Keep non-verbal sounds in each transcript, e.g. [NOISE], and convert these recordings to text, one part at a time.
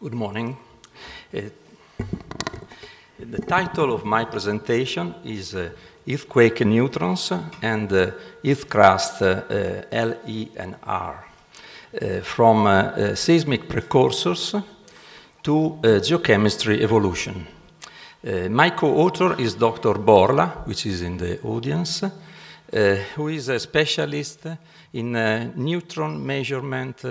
Good morning. Uh, the title of my presentation is uh, Earthquake Neutrons and uh, Earthcrust uh, uh, LE and R, uh, from seismic precursors to geochemistry evolution. my co-author is Dr. Borla, which is in the audience, who is a specialist in neutron measurement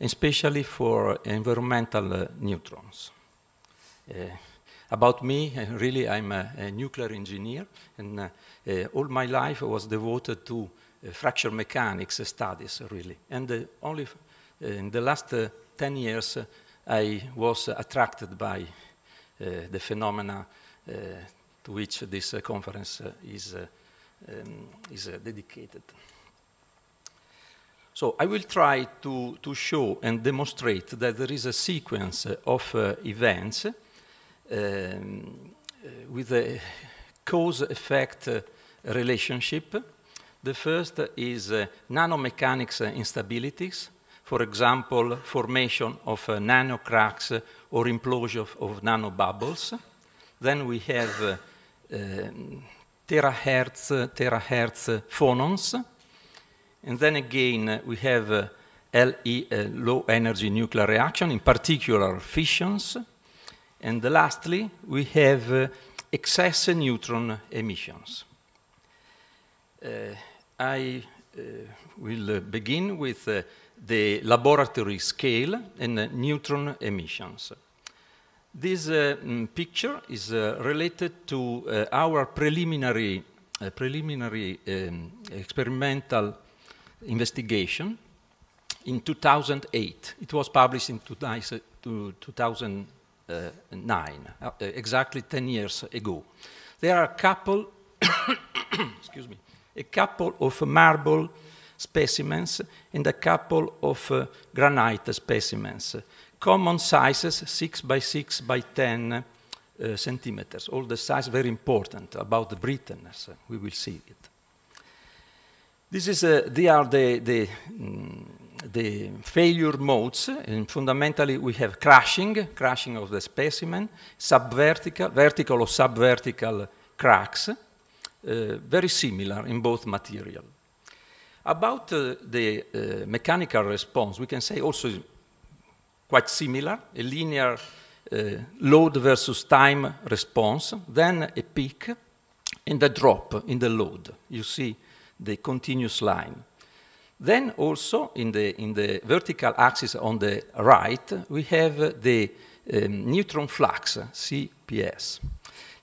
especially for environmental uh, neutrons. Uh, about me, uh, really, I'm a, a, nuclear engineer, and all my life I was devoted to fracture mechanics studies, really. And only in the last 10 years, I was attracted by the phenomena to which this conference is, um, is dedicated. So I will try to, to show and demonstrate that there is a sequence of uh, events um, uh, with a cause-effect uh, relationship. The first is uh, nanomechanics instabilities, for example, formation of uh, nanocracks or implosion of, of nanobubbles. Then we have uh, um, terahertz, terahertz phonons, and then again, uh, we have uh, LE, uh, low energy nuclear reaction, in particular fissions. And lastly, we have excess neutron emissions. I will begin with the laboratory scale and neutron emissions. This uh, picture is uh, related to uh, our preliminary, preliminary um, experimental investigation in 2008. It was published in 2009, uh, exactly 10 years ago. There are a couple, [COUGHS] excuse me, a couple of marble specimens and a couple of uh, granite specimens, common sizes 6 by 6 by 10 uh, centimeters. All the size very important about the Britons. We will see it. This is, uh, they are the, the, mm, the failure modes, and fundamentally we have crashing, crashing of the specimen, subvertical, vertical or subvertical cracks, uh, very similar in both material. About uh, the uh, mechanical response, we can say also quite similar, a linear uh, load versus time response, then a peak and a drop in the load. You see the continuous line. Then also in the, in the vertical axis on the right, we have the um, neutron flux, CPS.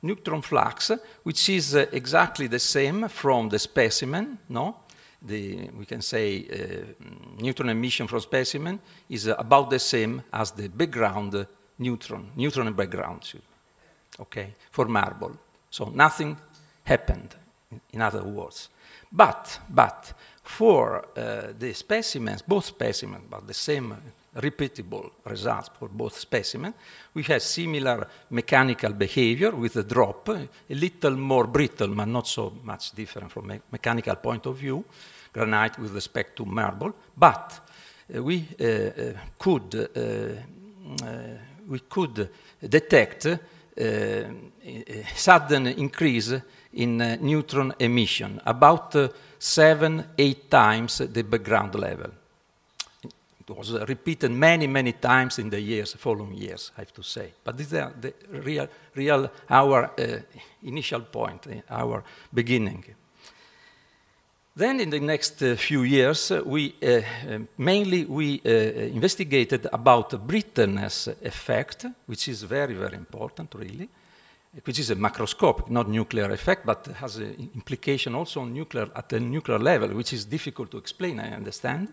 Neutron flux, which is uh, exactly the same from the specimen, no? The, we can say uh, neutron emission from specimen is uh, about the same as the background neutron, neutron background, okay, for marble. So nothing happened in other words. But, but for uh, the specimens, both specimens, but the same repeatable results for both specimens, we have similar mechanical behavior with a drop, a little more brittle, but not so much different from a mechanical point of view, granite with respect to marble, but uh, we uh, uh could uh, uh, we could detect sudden increase in uh, neutron emission, about uh, seven, eight times the background level. It was uh, repeated many, many times in the years, following years, I have to say. But this is the real, real our uh, initial point, uh, our beginning. Then in the next uh, few years, we, uh, mainly we investigated about the Brittleness effect, which is very, very important, really, which is a macroscopic, not nuclear effect, but has an implication also on nuclear, at the nuclear level, which is difficult to explain, I understand,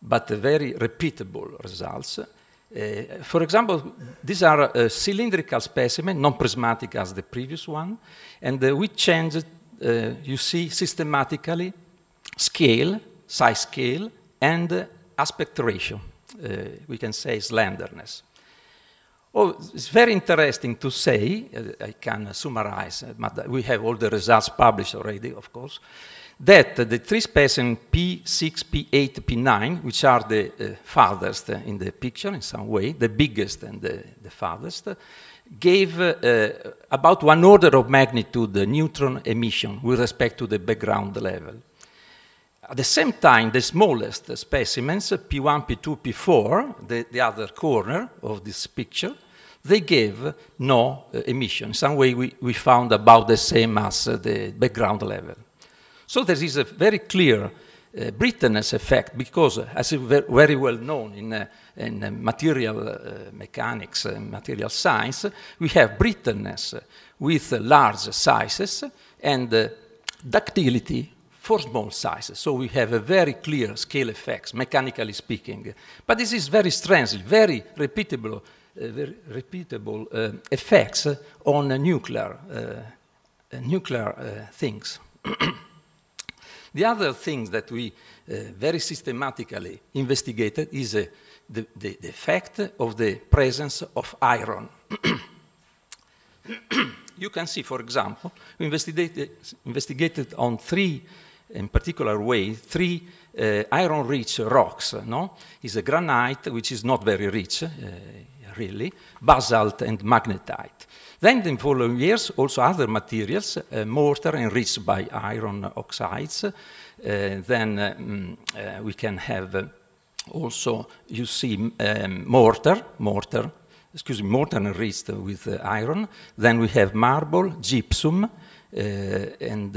but very repeatable results. Uh, for example, these are uh, cylindrical specimen, non-prismatic as the previous one, and uh, we changed, uh, you see, systematically scale, size scale, and uh, aspect ratio. Uh, we can say slenderness. Oh, it's very interesting to say, uh, I can summarize, uh, but we have all the results published already, of course, that the three specimens P6, P8, P9, which are the uh, farthest in the picture in some way, the biggest and the, the farthest, gave uh, uh, about one order of magnitude neutron emission with respect to the background level. At the same time, the smallest specimens, P1, P2, P4, the, the other corner of this picture, they gave no uh, emission. Some way we, we found about the same as uh, the background level. So there is a very clear uh, brittleness effect because, uh, as is very well known in, uh, in uh, material uh, mechanics and material science, we have brittleness with large sizes and ductility for small sizes. So we have a very clear scale effects, mechanically speaking. But this is very strange, very repeatable very uh, repeatable uh, effects on nuclear, uh, nuclear things. [CLEARS THROAT] the other things that we very systematically investigated is the, the, the effect of the presence of iron. [CLEARS THROAT] you can see, for example, we investigated, investigated on three, in particular way, three uh, iron-rich rocks. No, is a granite which is not very rich. Uh, really, basalt and magnetite. Then in the following years, also other materials, uh, mortar enriched by iron oxides. Uh, then um, uh, we can have uh, also, you see, um, mortar, mortar, excuse me, mortar enriched with uh, iron. Then we have marble, gypsum, and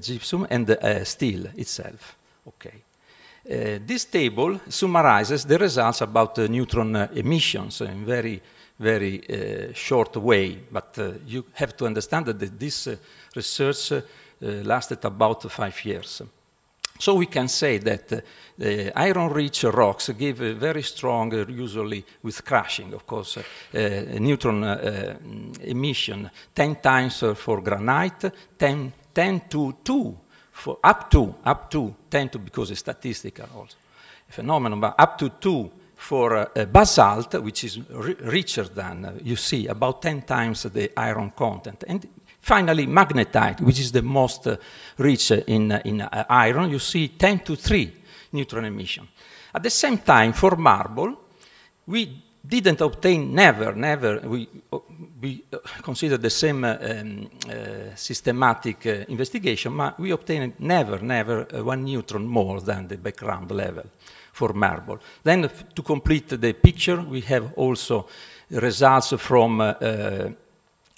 gypsum and steel itself. Okay. Uh, this table summarizes the results about the neutron eh, emissions in very, very eh, short way, but you have to understand that this research lasted about five years. So we can say that uh, iron-rich rocks give a very strong, uh, usually with crashing, of course, uh, neutron mm, emission, 10 times for granite, 10, 10 to 2 for up to, up to 10 to, because it's statistical also, phenomenon, but up to 2 for uh, basalt, which is richer than, uh, you see, about 10 times the iron content. And finally, magnetite, which is the most uh, rich uh, in, uh, in uh, iron, you see 10 to 3 neutron emission. At the same time, for marble, we didn't obtain, never, never, we we uh, consider the same uh, um, uh, systematic investigation, but we obtained never, never one neutron more than the background level for marble. Then to complete the picture, we have also results from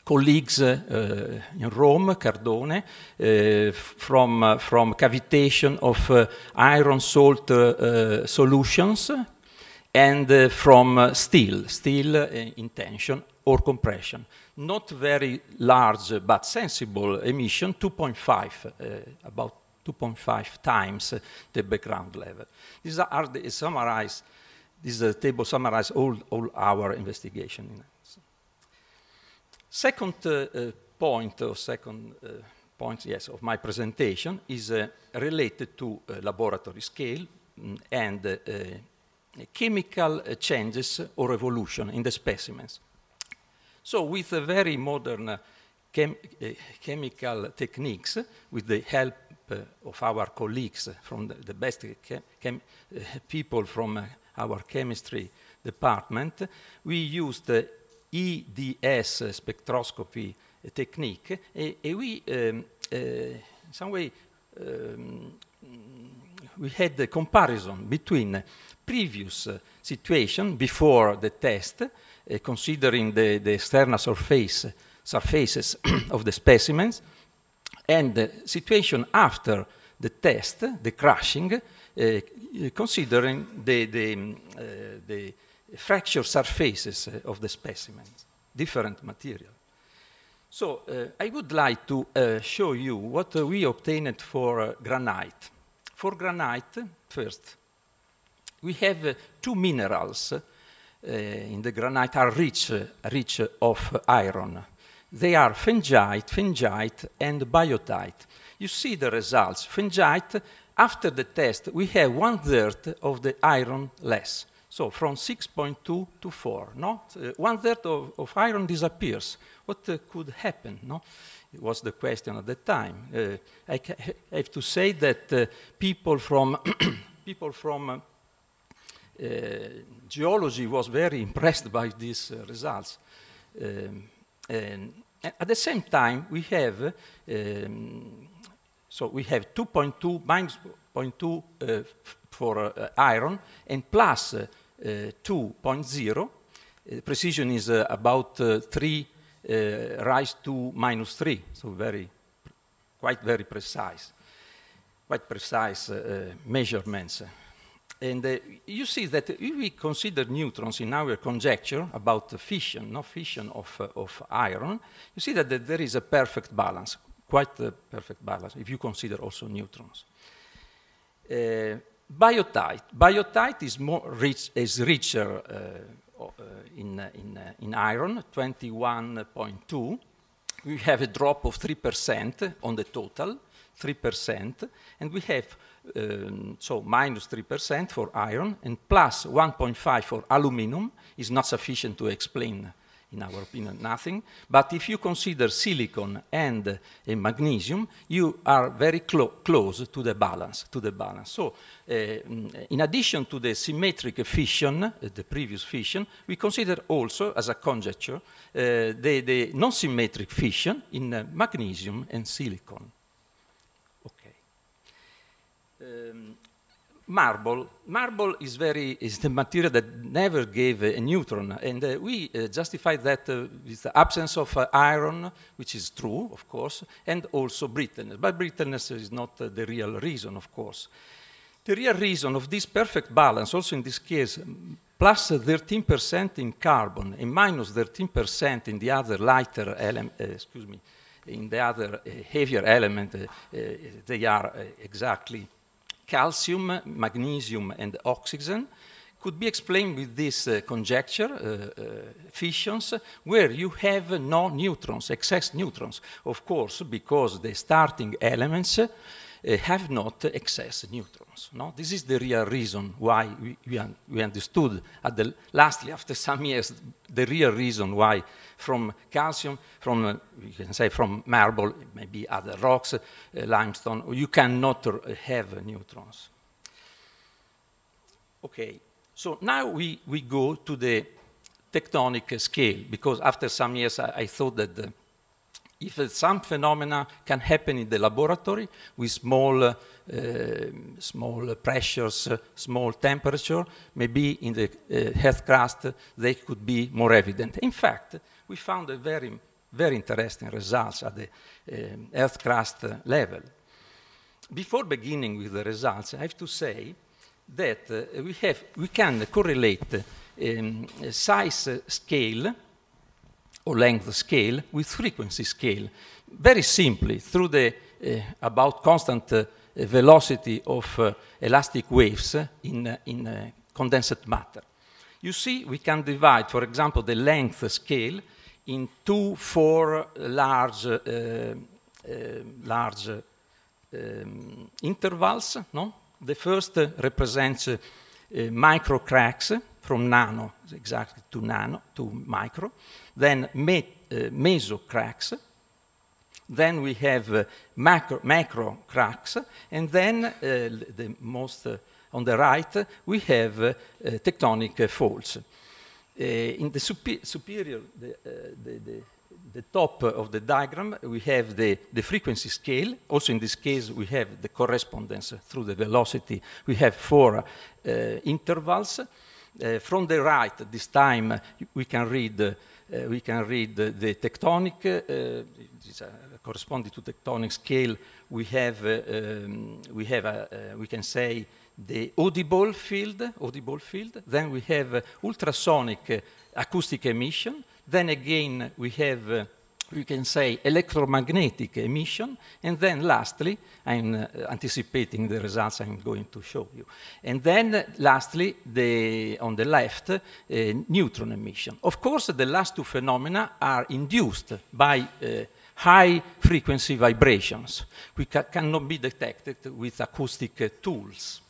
colleagues uh, in Rome, Cardone, uh, from, uh, from cavitation of iron salt solutions and from steel, steel in tension or compression. Not very large but sensible emission, 2.5, uh, about 2.5 times the background level. These are the summarized, this uh, table summarizes all, all our investigation. Second uh, uh point, or second uh, point, yes, of my presentation is related to laboratory scale mm, and chemical changes or evolution in the specimens. So with a very modern uh, chem uh, chemical techniques, with the help uh, of our colleagues from the, the best people from our chemistry department, we used the EDS spectroscopy technique, eh, and we, um, eh, in some way, um, we had the comparison between previous situation before the test, uh, considering the, the external surface, surfaces [CLEARS THROAT] of the specimens, and the situation after the test, the crushing, uh, considering the, the, um, uh, the, fracture surfaces of the specimens, different material. So uh, I would like to uh, show you what we obtained for granite. For granite, first, we have uh, two minerals uh, in the granite are rich, uh, rich of iron. They are fengite, fengite, and biotite. You see the results. Fengite, after the test, we have one third of the iron less. So from 6.2 to 4, no? Uh, one third of, of iron disappears. What uh, could happen, no? It was the question at the time. Uh, I, have to say that uh, people from [COUGHS] people from uh, uh, geology was very impressed by these uh, results. Um, and at the same time, we have um, so we have 2.2 minus 0.2 for iron and plus 2.0. precision is about 3 uh, rise to minus 3, so very, quite very precise, quite precise uh, uh, measurements. And uh, you see that if we consider neutrons in our conjecture about the fission, no fission of, uh, of iron, you see that, that, there is a perfect balance, quite a perfect balance, if you consider also neutrons. Uh, biotite. Biotite is, more rich, is richer uh, in, uh, in, uh, in iron, 21.2. We have a drop of 3% on the total, 3%, and we have um, so minus 3% for iron and plus 1.5 for aluminum is not sufficient to explain in our opinion, nothing. But if you consider silicon and uh, magnesium, you are very clo close to the balance. To the balance. So, uh, in addition to the symmetric fission, uh, the previous fission, we consider also as a conjecture the, the non-symmetric fission in magnesium and silicon. Okay. Um, marble marble is very is the material that never gave a, a neutron and uh, we uh, justify that uh, with the absence of uh, iron which is true of course and also brittleness but brittleness is not uh, the real reason of course the real reason of this perfect balance also in this case plus 13% in carbon and minus 13% in the other lighter element uh, excuse me in the other heavier element they are exactly calcium, magnesium, and oxygen could be explained with this uh, conjecture, uh, uh, fissions, where you have no neutrons, excess neutrons, of course, because the starting elements uh, have not excess neutrons. No? This is the real reason why we, we, we understood, at the, lastly, after some years, the real reason why from calcium, from, uh, you can say from marble, maybe other rocks, uh, limestone, you cannot have neutrons. Okay, so now we, we go to the tectonic scale, because after some years I, I thought that the if uh, some phenomena can happen in the laboratory with small, uh, small pressures, uh, small temperature, maybe in the uh, Earth crust uh, they could be more evident. In fact, we found a very, very interesting results at the um, Earth crust level. Before beginning with the results, I have to say that we, have, we can correlate um, size scale or length scale with frequency scale. Very simply, through the uh, about constant uh, velocity of uh, elastic waves in, in condensed matter. You see, we can divide, for example, the length scale in two, four large, large um, intervals. No? The first represents Eh, micro cracks from nano, exactly to nano, to micro, then me, eh, meso cracks, then we have eh, macro, macro, cracks, and then the most on the right, we have tectonic faults. in the superior, the, the, the the top of the diagram, we have the, the frequency scale. Also in this case, we have the correspondence through the velocity. We have four uh, intervals. Uh, from the right, this time, we can read, uh, we can read the tectonic, uh, these uh, corresponding to tectonic scale. We have, uh, um, we, have a, uh, we can say, the audible field, audible field. Then we have ultrasonic acoustic emission. Then again, we have, uh, we can say, electromagnetic emission. And then lastly, I'm uh, anticipating the results I'm going to show you. And then uh, lastly, the, on the left, uh, neutron emission. Of course, the last two phenomena are induced by uh, high frequency vibrations, which cannot be detected with acoustic uh, tools.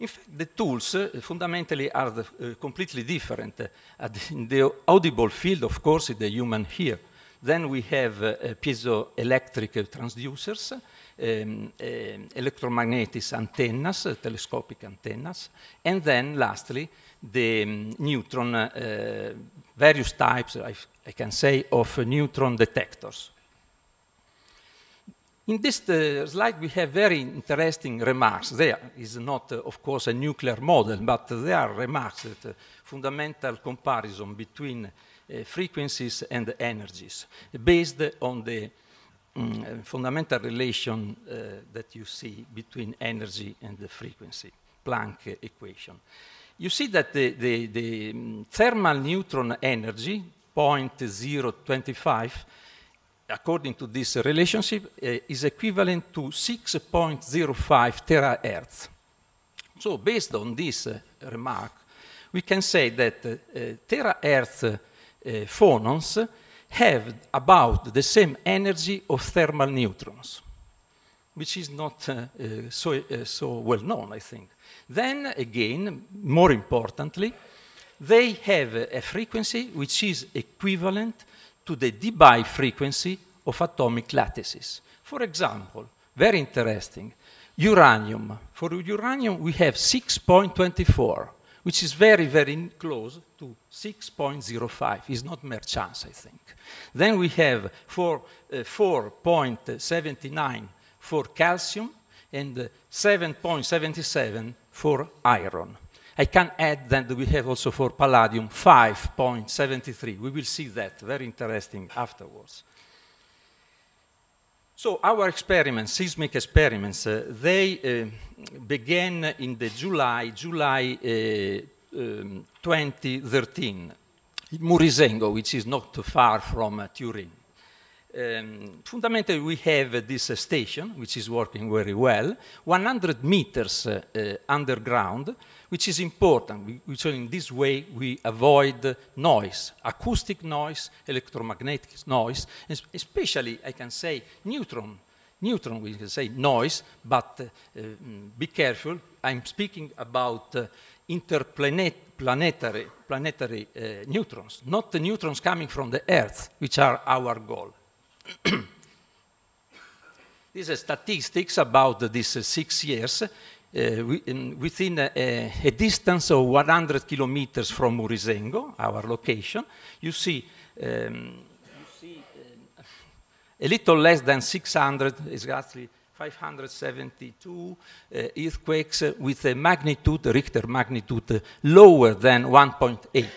In fact, the tools uh, fundamentally are the, uh, completely different. Uh, in the audible field, of course, is the human ear. Then we have uh, piezoelectric transducers, um, electromagnetic antennas, telescopic antennas, and then lastly, the um, neutron, various types, I, I, can say, of neutron detectors. In this uh, slide, we have very interesting remarks. There is not, uh, of course, a nuclear model, but there are remarks that uh, fundamental comparison between uh, frequencies and energies based on the um, fundamental relation uh, that you see between energy and the frequency, Planck equation. You see that the, the, the mm, thermal neutron energy, 0.025, according to this relationship, eh, is equivalent to 6.05 terahertz. So based on this eh, remark, we can say that eh, terahertz phonons have about the same energy of thermal neutrons, which is not uh, uh, so, uh, so well known, I think. Then, again, more importantly, they have a frequency which is equivalent to the Debye frequency of atomic lattices. For example, very interesting, uranium. For uranium, we have 6.24, which is very, very close to 6.05. It's not mere chance, I think. Then we have 4.79 uh, for calcium and 7.77 uh, for iron. I can add that we have also for palladium 5.73. We will see that, very interesting afterwards. So our experiments, seismic experiments, uh, they uh, began in the July, July uh, um, 2013, in Murizengo, which is not too far from uh, Turin. Um, fundamentally, we have this station, which is working very well, 100 meters eh, underground, which is important. We, so in this way, we avoid noise, acoustic noise, electromagnetic noise, especially, I can say, neutron neutron, we can say noise, but uh, be careful. I'm speaking about uh, eh, interplanetary planetary, uh, neutrons, not the neutrons coming from the Earth, which are our goal. [CLEARS THROAT] These are statistics about these uh, six years. Uh, within a, a, distance of 100 kilometers from Murizengo, our location, you see, um, you see um, a little less than 600, exactly 572 uh, earthquakes with a magnitude, Richter magnitude, lower than 1.8.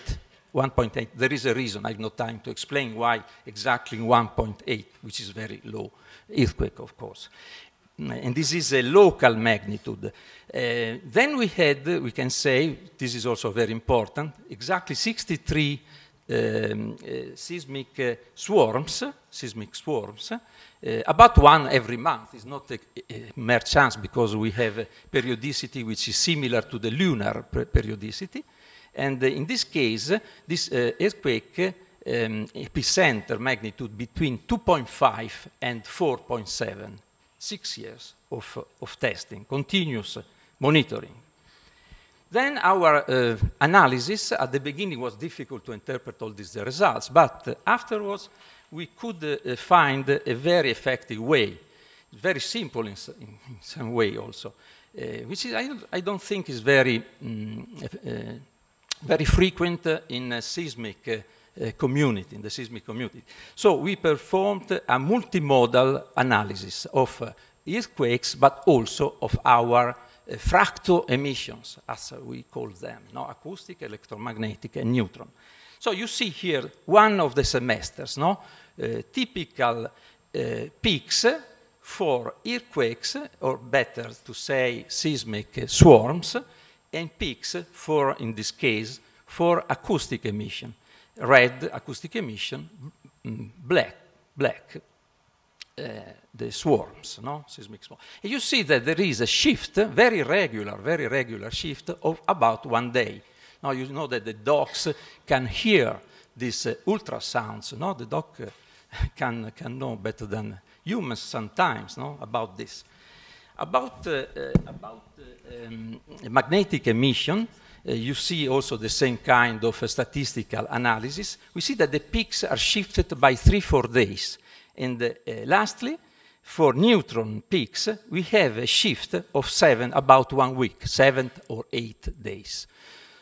1.8. There is a reason, I have no time to explain why exactly 1.8, which is very low earthquake, of course. And this is a local magnitude. Uh, then we had, we can say, this is also very important, exactly 63 um, uh, seismic uh, swarms, seismic swarms, uh, about one every month. It's not a, a, mere chance because we have a periodicity which is similar to the lunar periodicity. And uh, in this case, this uh, earthquake um, epicenter magnitude between 2.5 and 4.7, six years of, of testing, continuous monitoring. Then our uh, analysis at the beginning was difficult to interpret all these results, but afterwards we could uh, find a very effective way, very simple in, in some way also, uh, which is, I, don't, I don't think is very um, very frequent uh, in seismic uh, uh, community, in the seismic community. So we performed a multimodal analysis of earthquakes, but also of our uh, fractal emissions, as we call them, no? acoustic, electromagnetic, and neutron. So you see here one of the semesters, no? Uh, typical uh, peaks for earthquakes, or better to say seismic swarms, and peaks for, in this case, for acoustic emission. Red acoustic emission, mm, black, black uh, the swarms, no? seismic swarms. And you see that there is a shift, very regular, very regular shift of about one day. Now you know that the dogs can hear these uh, ultrasounds, no? the dog uh, [LAUGHS] can, can know better than humans sometimes no? about this. About, uh, uh, about uh, um, magnetic emission, you see also the same kind of statistical analysis. We see that the peaks are shifted by three, four days. And lastly, for neutron peaks, we have a shift of seven, about one week, seven or eight days.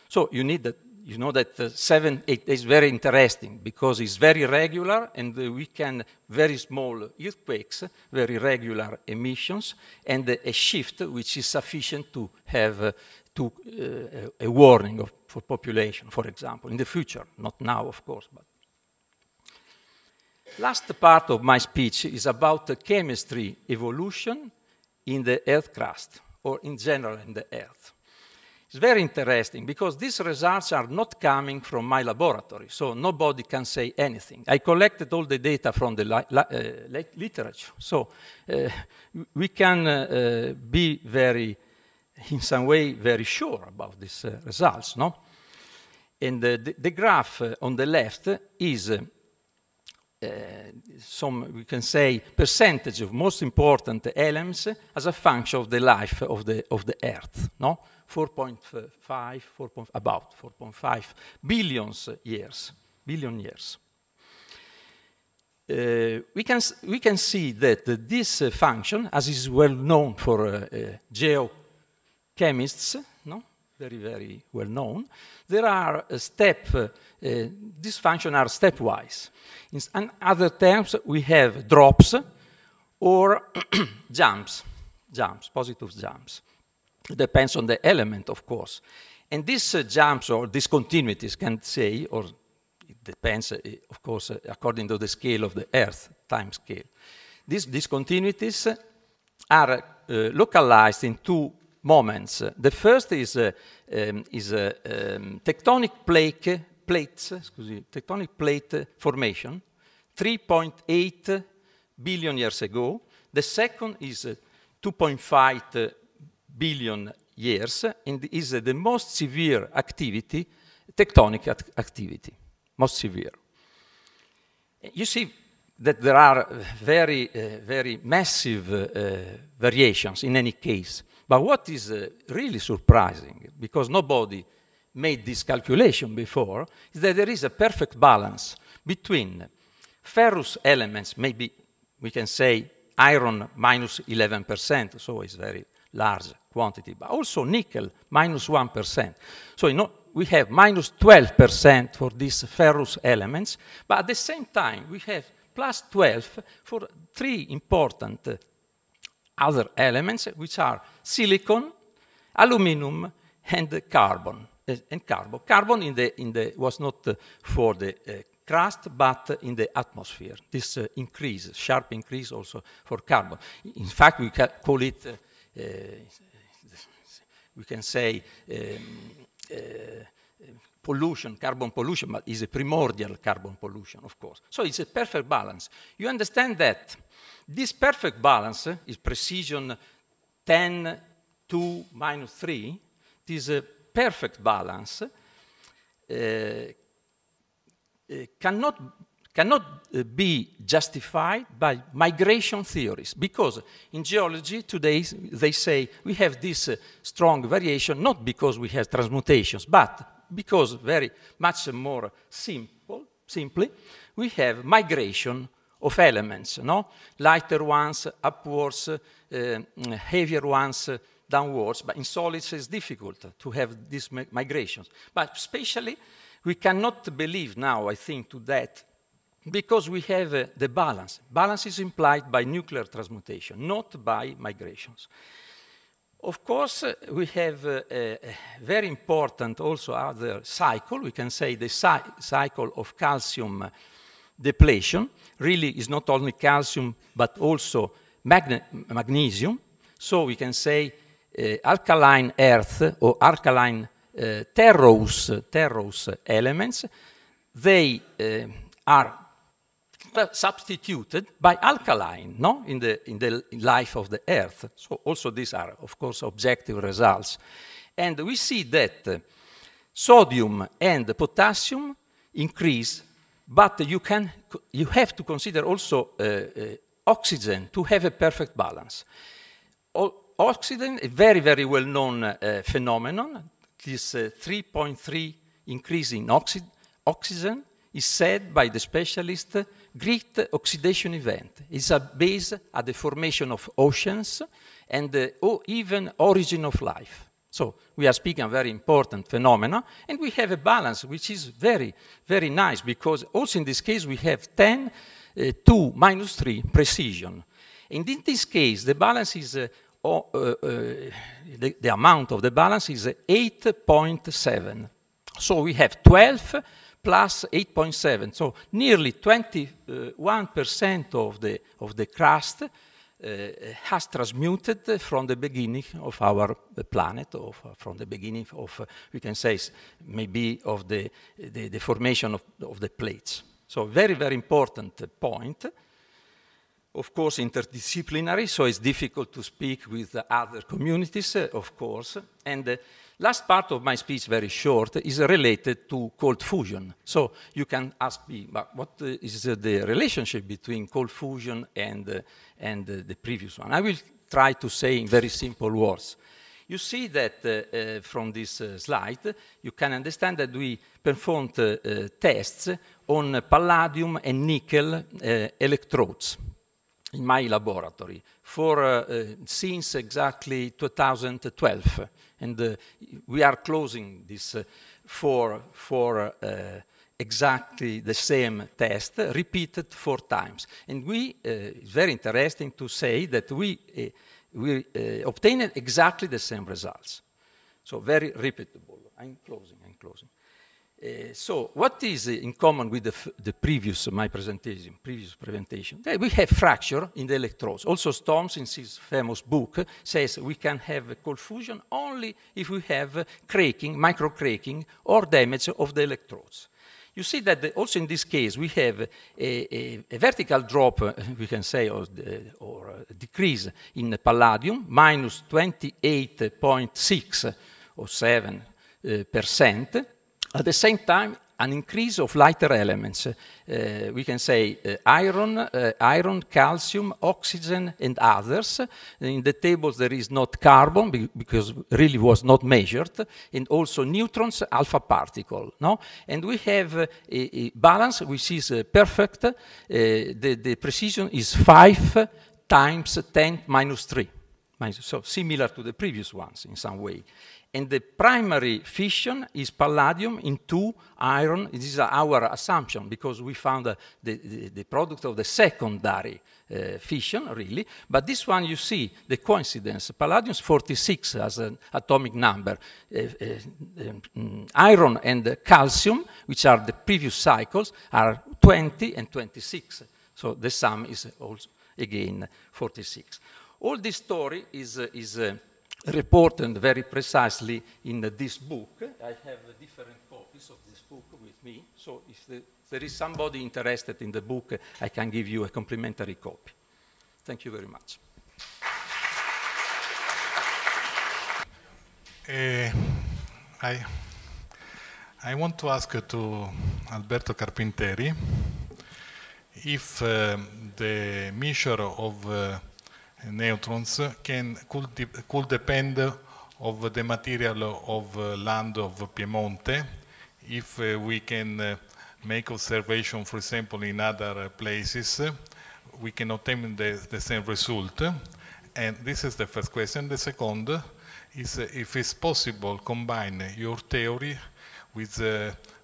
So you need you know that the seven it is very interesting because it's very regular and we can very small earthquakes, very regular emissions, and a shift which is sufficient to have uh, to uh, a warning of, for population, for example, in the future, not now, of course, but. Last part of my speech is about the chemistry evolution in the Earth crust, or in general in the Earth. It's very interesting because these results are not coming from my laboratory, so nobody can say anything. I collected all the data from the li uh, literature, so uh, we can uh, uh, be very, in some way, very sure about these uh, results, no? And uh, the, the graph on the left is some, we can say, percentage of most important elements as a function of the life of the, of the Earth, no? 4.5, 4 about 4.5 billions years, billion years. Uh, we, can, we can see that this function, as is well known for uh, uh, geochemists, very, very well known. There are a uh, step, uh, these functions are stepwise. In other terms, we have drops or [CLEARS THROAT] jumps, jumps, positive jumps. Depends on the element, of course. And these uh, jumps or discontinuities can say, or it depends, uh, of course, uh, according to the scale of the Earth time scale. These discontinuities are uh, localized in two moments. The first is, uh, um, is uh, um, tectonic plate, plates, excuse me, tectonic plate formation, 3.8 billion years ago. The second is uh, 2.5 billion years and is uh, the most severe activity, tectonic activity, most severe. You see, that there are very, uh, very massive uh, variations in any case. But what is uh, really surprising, because nobody made this calculation before, is that there is a perfect balance between ferrous elements, maybe we can say iron minus 11%, so it's very large quantity, but also nickel minus 1%. So you know, we have minus 12% for these ferrous elements, but at the same time we have plus 12 for three important other elements, which are silicon, aluminum, and carbon. Eh, and carbon. Carbon in the, in the, was not eh, for the uh, crust, but in the atmosphere. This increase, sharp increase also for carbon. In fact, we can call it, we can say, um, pollution, carbon pollution, but is a primordial carbon pollution, of course. So it's a perfect balance. You understand that this perfect balance is precision 10 2 minus 3. This perfect balance uh, uh cannot, cannot uh, be justified by migration theories because in geology today they say we have this uh, strong variation not because we have transmutations but because very much more simple simply we have migration of elements, no? Lighter ones upwards, uh, heavier ones downwards, but in solids it's difficult to have these migrations. But spatially, we cannot believe now, I think, to that, because we have uh, the balance. Balance is implied by nuclear transmutation, not by migrations. Of course, uh, we have uh, a very important also other cycle, we can say the cy cycle of calcium depletion, really is not only calcium but also magne magnesium. So we can say uh, alkaline earth or alkaline uh, terrose, terrose elements, they uh, are substituted by alkaline no? in, the, in the life of the earth. So also these are, of course, objective results. And we see that uh, sodium and potassium increase but you, can, you have to consider also uh, uh, oxygen to have a perfect balance. O oxygen, a very, very well-known uh, phenomenon, this 3.3 increase in oxy oxygen is said by the specialist great oxidation event. It's a base at the formation of oceans and uh, even origin of life. So we are speaking of very important phenomena, and we have a balance which is very, very nice because also in this case we have 10, uh, 2, minus 3 precision. And in this case, the balance is, uh, uh, the, the, amount of the balance is 8.7. So we have 12 plus 8.7, so nearly 21% of the, of the crust Eh, has transmuted from the beginning of our planet, or uh, from the beginning of, uh, we can say, maybe of the, the, the formation of, of the plates. So very, very important point. Of course, interdisciplinary, so it's difficult to speak with other communities, eh, of course, and uh, Last part of my speech, very short, is related to cold fusion. So you can ask me, but what uh, is the relationship between cold fusion and, uh, and uh, the previous one? I will try to say in very simple words. You see that uh, uh, from this uh, slide, you can understand that we performed tests on palladium and nickel electrodes in my laboratory for since exactly 2012. And uh, we are closing this uh, for, for uh, exactly the same test repeated four times. And we, it's very interesting to say that we, we obtained exactly the same results. So very repeatable. I'm closing, I'm closing. Eh, so what is in common with the, the, previous my presentation previous presentation that we have fracture in the electrodes also storms in his famous book says we can have cold fusion only if we have cracking micro cracking or damage of the electrodes you see that the, also in this case we have a, a, a vertical drop uh, we can say or, uh, or uh, decrease in palladium minus 28.6 or 7 percent at the same time, an increase of lighter elements. Uh, we can say uh, iron, uh, iron, calcium, oxygen, and others. In the tables, there is not carbon be because really was not measured, and also neutrons, alpha particle. No, and we have uh, a, a balance which is uh, perfect. Uh, the, the, precision is five times ten minus three. So similar to the previous ones in some way and the primary fission is palladium into iron. This is our assumption because we found the, the, the, product of the secondary uh, fission, really. But this one, you see the coincidence. Palladium is 46 as an atomic number. Uh, uh um, iron and calcium, which are the previous cycles, are 20 and 26. So the sum is also, again, 46. All this story is, uh, is uh, reported very precisely in this book. I have different copies of this book with me, so if there is somebody interested in the book, I can give you a complimentary copy. Thank you very much. Uh, I, I want to ask to Alberto Carpinteri if uh, the measure of uh, neutrons can could, could depend of the material of uh, land of Piemonte. If uh, we can uh, make observation, for example, in other places, we can obtain the, the same result. And this is the first question. The second is if it's possible combine your theory with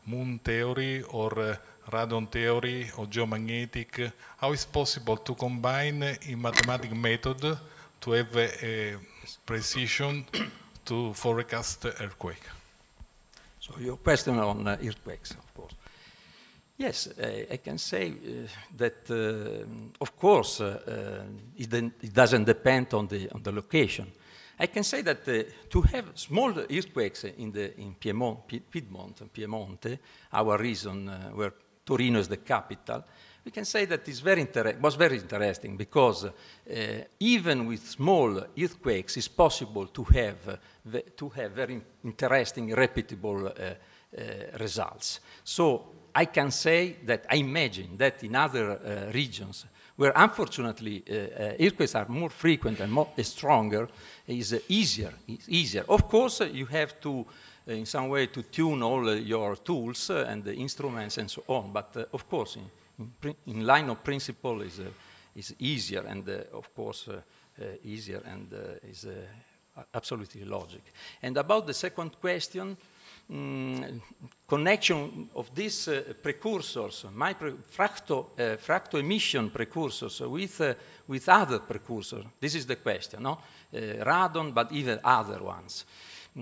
moon theory or radon theory or geomagnetic, How is possible to combine in mathematical method to have a, precision to forecast earthquake. So your question on uh, earthquakes, of course. Yes, I, uh, I can say uh, that, uh, of course, uh, it, it, doesn't depend on the, on the location. I can say that to have small earthquakes in, the, in Piedmont, Piedmont Piemonte, our region where Torino is the capital, we can say that it inter- was very interesting because uh, even with small earthquakes, it's possible to have, uh, to have very interesting, repeatable uh, eh, eh, results. So I can say that I imagine that in other regions where unfortunately earthquakes are more frequent and more, stronger, is easier. It's easier. Of course, you have to in some way to tune all uh, your tools uh, and the instruments and so on. But uh, of course, in, in, in, line of principle is, is easier and of course easier and is absolutely logic. And about the second question, Mm, connection of these uh, precursors, my pre fracto, uh, fracto emission precursors with, uh, with other precursors. This is the question, no? radon, but even other ones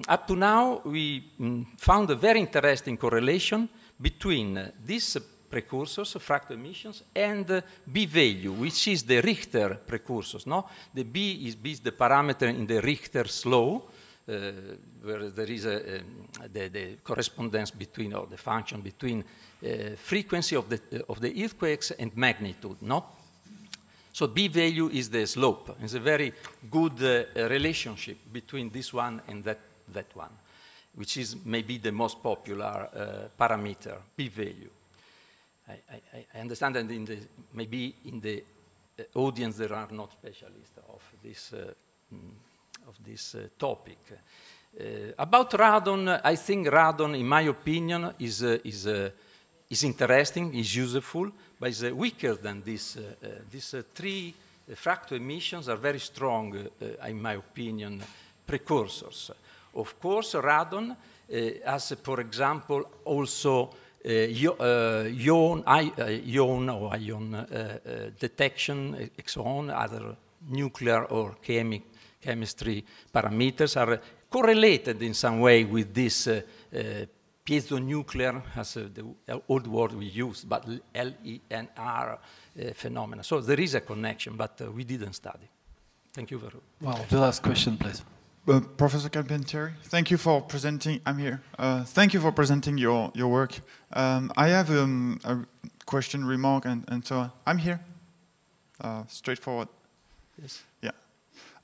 up to now, we mm, found a very interesting correlation between these precursors, fractal emissions, and uh, B value, which is the Richter precursors. No? The B is, B is the parameter in the Richter slow, uh, where there is a, um, the, the, correspondence between, or the function between uh, frequency of the, of the earthquakes and magnitude. No? So B value is the slope. It's a very good uh, relationship between this one and that that one, which is maybe the most popular uh, parameter, p-value. I, I, I, understand that in the, maybe in the uh, audience there are not specialists of this, uh, mm, of this uh, topic. Uh, about radon, I think radon, in my opinion, is, uh, is, is interesting, is useful, but is weaker than this, these three fractal emissions are very strong, uh, in my opinion, precursors. Of course, radon has, eh, for example, also eh, eh, ion, ion or ion detection, and so on, other nuclear or chemi chemistry parameters are correlated in some way with this uh, uh, nuclear, as uh, the old word we used, but LENR uh, phenomena. So there is a connection, but we didn't study. Thank you very much. Well, the last question, please. Uh, Professor Carpentieri, thank you for presenting. I'm here. Uh, thank you for presenting your, your work. Um, I have um, a question, remark, and, and so on. I'm here. Uh, straightforward. Yes. Yeah.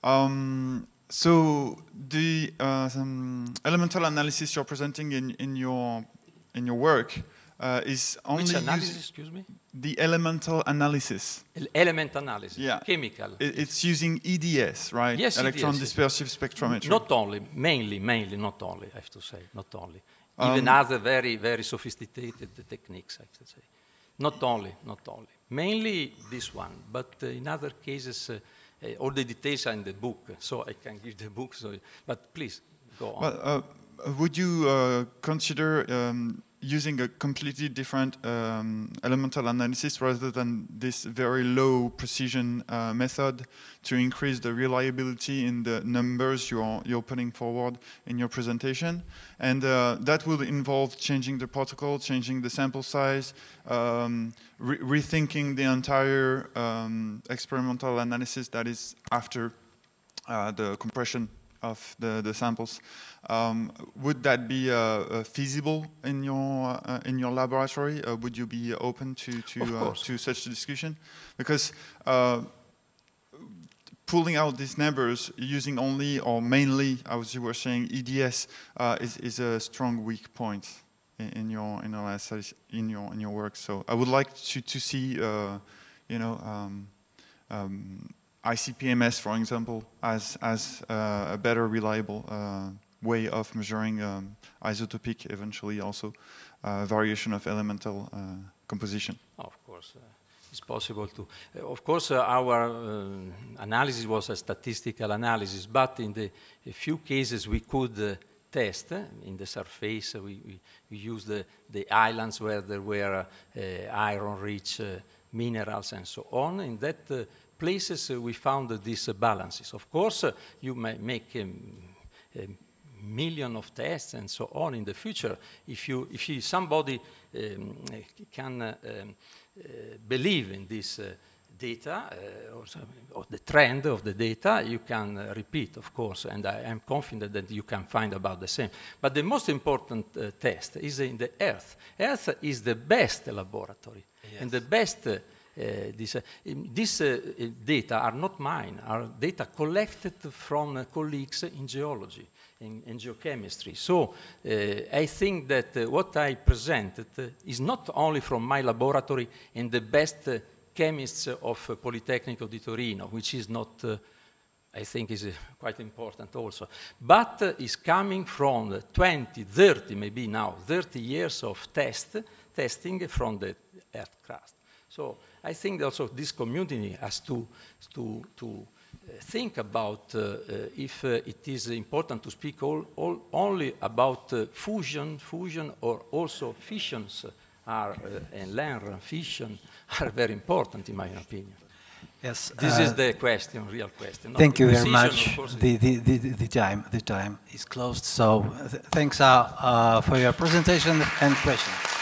Um, so the uh, elemental analysis you're presenting in, in your in your work uh, is only Which analysis, excuse me? the elemental analysis. El element analysis, yeah. chemical. It, it's using EDS, right? Yes, Electron EDS, dispersive spectrometry. Not only, mainly, mainly, not only, I have to say, not only. Um, Even um, other very, very sophisticated techniques, I have to say. Not only, not only. Mainly this one, but uh, in other cases, uh, uh all the details are in the book, so I can give the book. So, but please, go on. Well, uh, would you uh, consider... Um, using a completely different um, elemental analysis rather than this very low precision uh, method to increase the reliability in the numbers you're, you're putting forward in your presentation. And uh, that will involve changing the protocol, changing the sample size, um, re rethinking the entire um, experimental analysis that is after uh, the compression of the, the samples. Um, would that be uh, uh feasible in your uh, in your laboratory? Uh, would you be open to to uh, to such discussion? Because pulling out these numbers using only or mainly, as you were saying, EDS is is a strong weak point in, in your in your in your in your work. So I would like to to see you know. Um, um, ICPMS, for example, as, as uh, a better reliable uh, way of measuring um, isotopic, eventually also uh, variation of elemental composition. Of course it's possible to. Uh, of course, uh, our uh, analysis was a statistical analysis, but in the few cases we could test in the surface, we, we, we, used the, the islands where there were iron-rich minerals and so on. In that places uh, we found these uh, balances. Of course, uh, you may make um, a million of tests and so on in the future. If, you, if you, somebody um, can uh, um, uh, believe in this uh, data or, or, the trend of the data, you can repeat, of course, and I am confident that you can find about the same. But the most important test is in the Earth. Earth is the best laboratory yes. and the best Eh, this, eh, um, this eh, data are not mine, are data collected from colleagues in geology in, in geochemistry. So uh, I think that uh, what I presented is not only from my laboratory and the best chemists of Politecnico di Torino, which is not, I think is quite important also, but is coming from 20, 30 maybe now, 30 years of test, testing from the Earth crust. So I think also this community has to, to, to uh, think about uh, uh, if it is important to speak all, all, only about fusion, fusion or also fissions are, and land fission [LAUGHS] are very important in my opinion. Yes, this uh, is the question, real question. Thank you very much. The, the, the, the, time, the time is closed, so th thanks uh, uh, for your presentation and questions.